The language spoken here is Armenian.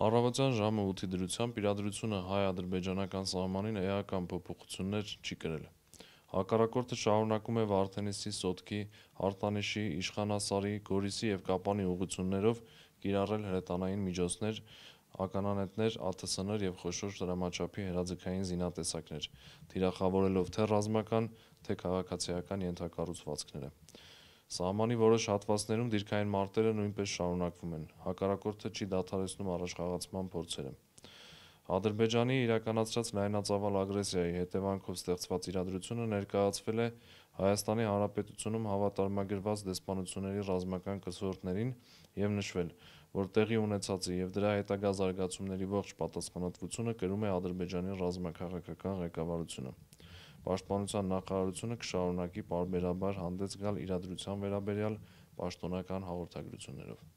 Առավոտյան ժամը 8-ի դրությամբ իրադրությունը հայ-ադրբեջանական սահմանին էական փոփոխություններ չի կրել։ Հակառակորդը շարունակում է Վարդենիսի, Սոտկի, Հարտանիշի, Իշխանասարի, Գորիսի եւ Կապանի ուղություններով կիրառել հրետանային միջոցներ, ականանետներ, ԱԹՍ-ներ եւ խոշոր դրամաչափի հրաձգային զինատեսակներ, թիրախավորելով թե ռազմական, թե քաղաքացիական ենթակառուցվածքները։ Սահմանի որոշ հատվածներում դիրքային մարտերը նույնպես շարունակվում են։ Հակառակորդը չի դադարեցնում առաջխաղացման փորձերը։ Ադրբեջանի իրականացրած լայնածավալ ագրեսիայի հետևանքով ստեղծված իրադրությունը ներկայացվել է Հայաստանի Հանրապետությունում հավատարմագրված դեսպանությունների ռազմական կսորտներին եւ նշվել, որ տեղի ունեցածի եւ դրա հետագա զարգացումների ողջ պատասխանատվությունը կրում է Ադրբեջանի ռազմաքաղաքական ղեկավարությունը։ Պաշտպանության նախարարությունը կշարունակի պարբերաբար հանդես գալ իրադրության վերաբերյալ պաշտոնական հաղորդագրություններով։